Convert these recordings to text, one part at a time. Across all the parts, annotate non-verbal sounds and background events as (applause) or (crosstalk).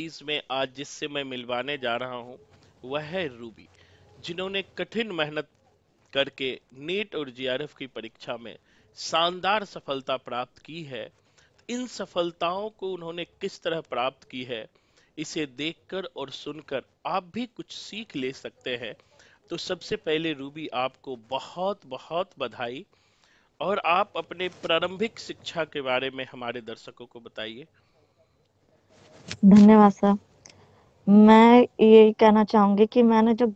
Series में आज जिससे मैं मिलवाने जा रहा हूं वह है रूबी जिन्होंने कठिन मेहनत करके नीट और जीआरएफ की परीक्षा में शानदार सफलता प्राप्त की है इन सफलताओं को उन्होंने किस तरह प्राप्त की है इसे देखकर और सुनकर आप भी कुछ सीख ले सकते हैं तो सबसे पहले रूबी आपको बहुत बहुत बधाई और आप अपने प्रारंभिक शिक्षा के बारे में हमारे दर्शकों को बताइए धन्यवाद सर मैं यही कहना चाहूंगी कि मैंने जो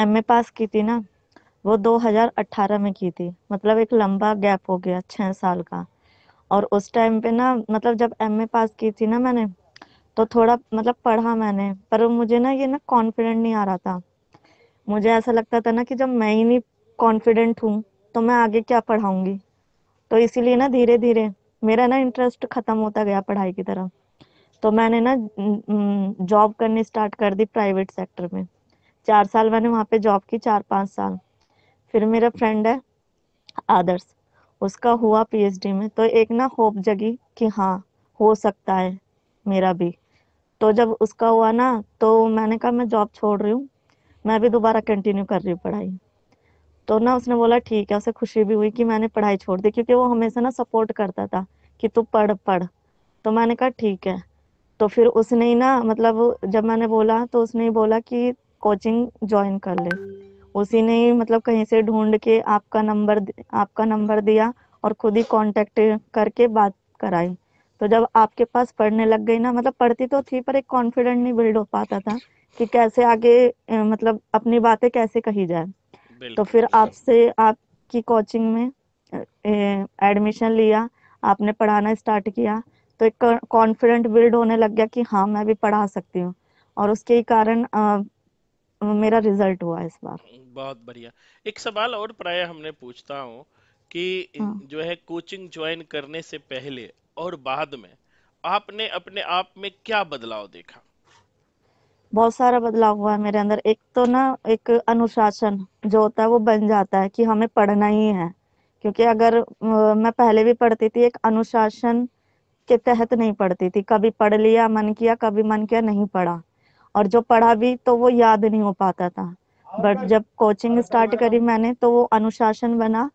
एम ए पास की थी ना वो 2018 में की थी मतलब एक लंबा गैप हो गया छह साल का और उस टाइम पे ना मतलब जब एम ए पास की थी ना मैंने तो थोड़ा मतलब पढ़ा मैंने पर मुझे ना ये ना कॉन्फिडेंट नहीं आ रहा था मुझे ऐसा लगता था ना कि जब मैं ही नहीं कॉन्फिडेंट हूँ तो मैं आगे क्या पढ़ाऊंगी तो इसीलिए ना धीरे धीरे मेरा ना इंटरेस्ट खत्म होता गया पढ़ाई की तरफ तो मैंने ना जॉब करनी स्टार्ट कर दी प्राइवेट सेक्टर में चार साल मैंने वहाँ पे जॉब की चार पाँच साल फिर मेरा फ्रेंड है आदर्श उसका हुआ पीएचडी में तो एक ना होप जगी कि हाँ हो सकता है मेरा भी तो जब उसका हुआ ना तो मैंने कहा मैं जॉब छोड़ रही हूँ मैं भी दोबारा कंटिन्यू कर रही हूँ पढ़ाई तो ना उसने बोला ठीक है उसे खुशी भी हुई कि मैंने पढ़ाई छोड़ दी क्योंकि वो हमेशा ना सपोर्ट करता था कि तू पढ़ पढ़ तो मैंने कहा ठीक है तो फिर उसने ही ना मतलब जब मैंने बोला तो उसने ही बोला कि कोचिंग ज्वाइन कर ले उसी ने मतलब कहीं से ढूंढ के आपका नंबर आपका नंबर दिया और खुद ही कांटेक्ट करके बात कराई तो जब आपके पास पढ़ने लग गई ना मतलब पढ़ती तो थी पर एक कॉन्फिडेंट नहीं बिल्ड हो पाता था कि कैसे आगे मतलब अपनी बातें कैसे कही जाए तो फिर आपसे आपकी कोचिंग में एडमिशन लिया आपने पढ़ाना स्टार्ट किया तो एक कॉन्फिडेंट बिल्ड होने लग गया कि हाँ मैं भी पढ़ा सकती हूँ और उसके ही कारण मेरा रिजल्ट हुआ इस बार बहुत बढ़िया एक सवाल और प्राय हमने पूछता हूँ कि हाँ। जो है कोचिंग ज्वाइन करने से पहले और बाद में आपने अपने आप में क्या बदलाव देखा बहुत सारा बदलाव हुआ है मेरे अंदर एक तो ना एक अनुशासन जो होता है वो बन जाता है कि हमें पढ़ना ही है क्योंकि अगर मैं पहले भी पढ़ती थी एक अनुशासन के तहत नहीं पढ़ती थी कभी पढ़ लिया मन किया कभी मन किया नहीं पढ़ा और जो पढ़ा भी तो वो याद नहीं हो पाता था बट जब कोचिंग स्टार्ट करी मैंने तो वो अनुशासन बना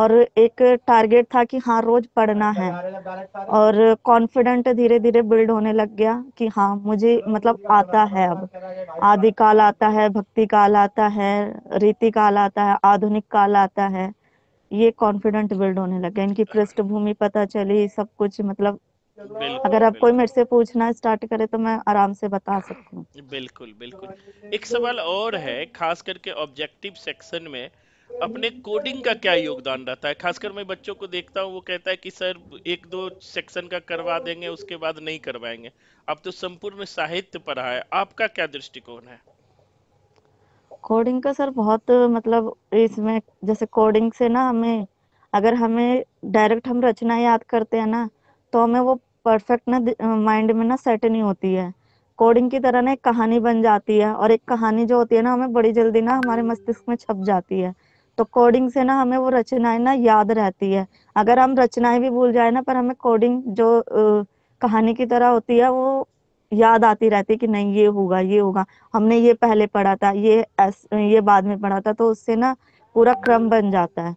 और एक टारगेट था कि हाँ रोज पढ़ना अच्छा, है और कॉन्फिडेंट धीरे धीरे बिल्ड होने लग गया कि हाँ मुझे मतलब आता है अब आदि काल आता है भक्ति काल आता है रीति काल आता है आधुनिक काल आता है ये कॉन्फिडेंट बिल्ड होने लग गया इनकी पृष्ठभूमि पता चली सब कुछ मतलब अगर आप कोई मेरे से पूछना स्टार्ट करे तो मैं आराम से बता सकती हूँ बिल्कुल बिल्कुल एक सवाल और है खास करके ऑब्जेक्टिव सेक्शन में अपने कोडिंग का क्या योगदान रहता है खासकर मैं बच्चों को देखता हूँ वो कहता है कि सर एक दो सेक्शन का करवा देंगे उसके बाद नहीं करवाएंगे अब तो संपूर्ण साहित्य पढ़ा है आपका क्या दृष्टिकोण है कोडिंग का सर बहुत मतलब इसमें जैसे कोडिंग से ना हमें अगर हमें डायरेक्ट हम रचना याद करते हैं ना तो हमें वो परफेक्ट ना माइंड में ना सेट नहीं होती है कोडिंग की तरह ना एक कहानी बन जाती है और एक कहानी जो होती है ना हमें बड़ी जल्दी ना हमारे मस्तिष्क में छप जाती है तो कोडिंग से ना हमें वो रचनाएं ना याद रहती है अगर हम रचनाएं भी भूल जाए ना पर हमें कोडिंग जो आ, कहानी की तरह होती है वो याद आती रहती है कि नहीं ये होगा ये होगा हमने ये पहले पढ़ा था ये एस, ये बाद में पढ़ा था तो उससे ना पूरा क्रम बन जाता है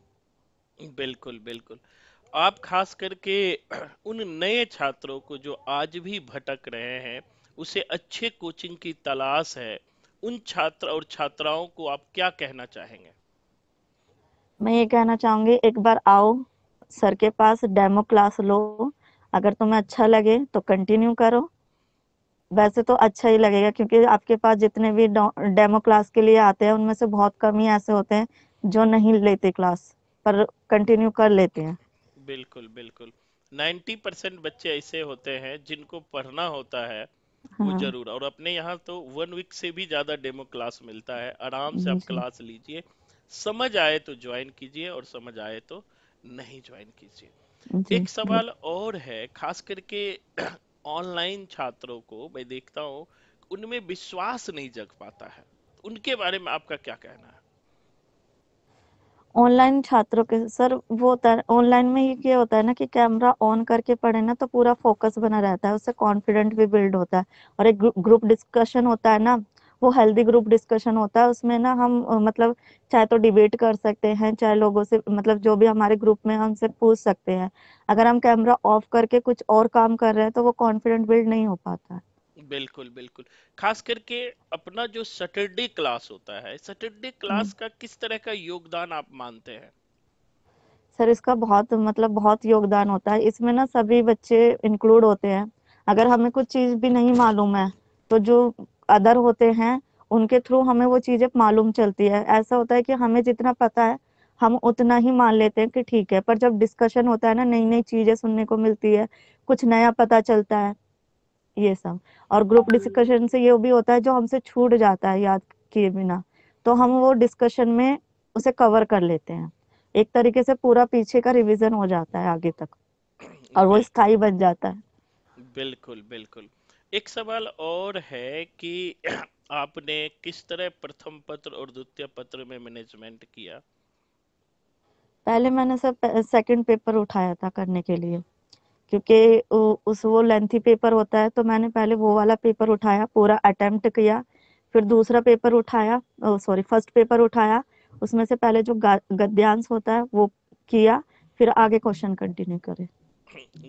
बिल्कुल बिल्कुल आप खास करके (clears throat) उन नए छात्रों को जो आज भी भटक रहे हैं उसे अच्छे कोचिंग की तलाश है उन छात्र और छात्राओं को आप क्या कहना चाहेंगे मैं ये कहना चाहूंगी एक बार आओ सर के पास डेमो क्लास लो अगर तुम्हें अच्छा लगे तो कंटिन्यू करो वैसे तो अच्छा ही लगेगा क्योंकि आपके पास जितने भी डेमो क्लास के लिए आते हैं उनमें से बहुत कम ही ऐसे होते हैं जो नहीं लेते क्लास पर कंटिन्यू कर लेते हैं बिल्कुल बिल्कुल 90 परसेंट बच्चे ऐसे होते हैं जिनको पढ़ना होता है हाँ। वो जरूर और अपने यहाँ तो वन वीक से भी ज्यादा डेमो क्लास मिलता है आराम से आप क्लास लीजिए समझ आए तो ज्वाइन कीजिए और समझ आए तो नहीं ज्वाइन कीजिए एक सवाल और है खास करके (clears throat) ऑनलाइन छात्रों को मैं देखता हूँ उनमें विश्वास नहीं जग पाता है उनके बारे में आपका क्या कहना है ऑनलाइन छात्रों के सर वो होता है ऑनलाइन में ये क्या होता है ना कि कैमरा ऑन करके पढ़े ना तो पूरा फोकस बना रहता है उससे कॉन्फिडेंट भी बिल्ड होता है और एक ग्रुप डिस्कशन होता है ना वो हेल्दी ग्रुप डिस्कशन होता है उसमें ना हम मतलब चाहे तो डिबेट कर सकते हैं चाहे लोगों से मतलब जो भी हमारे ग्रुप में हमसे पूछ सकते हैं अगर हम कैमरा ऑफ करके कुछ और काम कर रहे हैं तो वो कॉन्फिडेंट बिल्ड नहीं हो पाता है बिल्कुल बिल्कुल खास करके अपना जो सैटरडे क्लास होता है सैटरडे क्लास हम्म। का किस तरह का योगदान आप मानते हैं सर इसका बहुत मतलब बहुत योगदान होता है इसमें ना सभी बच्चे इंक्लूड होते हैं अगर हमें कुछ चीज भी नहीं मालूम है तो जो अदर होते हैं उनके थ्रू हमें वो चीजें मालूम चलती है ऐसा होता है कि हमें जितना पता है हम उतना ही मान लेते हैं कि ठीक है पर जब डिस्कशन होता है ना नई नई चीजें सुनने को मिलती है कुछ नया पता चलता है ये सब और ग्रुप डिस्कशन हाँ। से ये भी होता है जो हमसे छूट जाता है याद किए बिना तो हम वो डिस्कशन में उसे कवर कर लेते हैं एक तरीके से पूरा पीछे का रिवीजन हो जाता है आगे तक और वो स्थाई बन जाता है बिल्कुल बिल्कुल एक सवाल और है कि (clears throat) आपने किस तरह प्रथम पत्र और द्वितीय पत्र में मैनेजमेंट किया पहले मैंने सब सेकंड पेपर उठाया था करने के लिए क्योंकि उस वो लेंथी पेपर होता है तो मैंने पहले वो वाला पेपर उठाया पूरा अटेम्प्ट किया फिर दूसरा पेपर उठाया सॉरी फर्स्ट पेपर उठाया उसमें से पहले जो गद्यांश होता है वो किया फिर आगे क्वेश्चन कंटिन्यू करें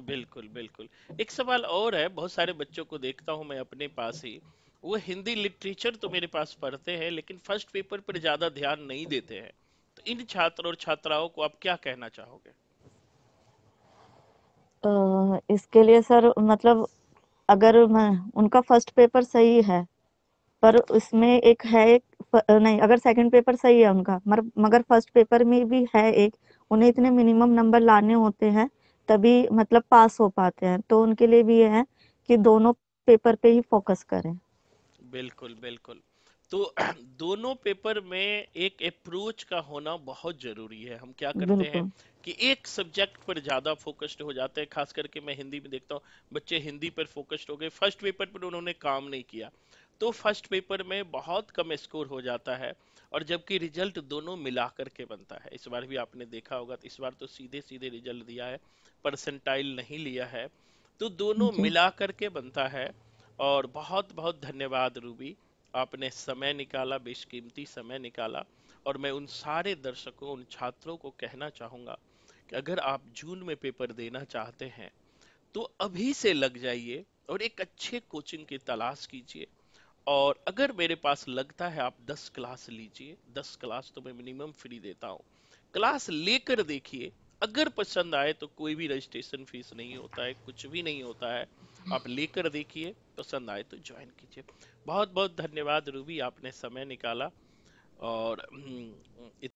बिल्कुल बिल्कुल एक सवाल और है बहुत सारे बच्चों को देखता हूँ मैं अपने पास ही वो हिंदी लिटरेचर तो मेरे पास पढ़ते हैं लेकिन फर्स्ट पेपर पर ज्यादा ध्यान नहीं देते हैं तो इन छात्र और छात्राओं को आप क्या कहना चाहोगे इसके लिए सर मतलब अगर उनका फर्स्ट पेपर सही है पर उसमें एक है एक नहीं अगर सेकंड पेपर सही है उनका मगर मगर फर्स्ट पेपर में भी है एक उन्हें इतने मिनिमम नंबर लाने होते हैं तभी मतलब पास हो पाते हैं तो उनके लिए भी ये है कि दोनों पेपर पे ही फोकस करें बिल्कुल बिल्कुल तो (clears throat) दोनों पेपर में एक अप्रोच का होना बहुत जरूरी है हम क्या करते हैं कि एक सब्जेक्ट पर ज्यादा फोकस्ड हो जाते हैं खास करके मैं हिंदी में देखता हूँ बच्चे हिंदी पर फोकस्ड हो गए फर्स्ट पेपर पर उन्होंने काम नहीं किया तो फर्स्ट पेपर में बहुत कम स्कोर हो जाता है और जबकि रिजल्ट दोनों मिला करके बनता है इस बार भी आपने देखा होगा तो इस बार तो सीधे सीधे रिजल्ट दिया है परसेंटाइल नहीं लिया है तो दोनों मिला करके बनता है और बहुत बहुत धन्यवाद रूबी आपने समय निकाला बेशकीमती समय निकाला और मैं उन सारे दर्शकों उन छात्रों को कहना चाहूँगा कि अगर आप जून में पेपर देना चाहते हैं तो अभी से लग जाइए और एक अच्छे कोचिंग की तलाश कीजिए और अगर मेरे पास लगता है आप 10 क्लास लीजिए 10 क्लास तो मैं मिनिमम फ्री देता हूँ क्लास लेकर देखिए अगर पसंद आए तो कोई भी रजिस्ट्रेशन फीस नहीं होता है कुछ भी नहीं होता है आप लेकर देखिए पसंद आए तो ज्वाइन कीजिए बहुत बहुत धन्यवाद रूबी आपने समय निकाला और हम्म,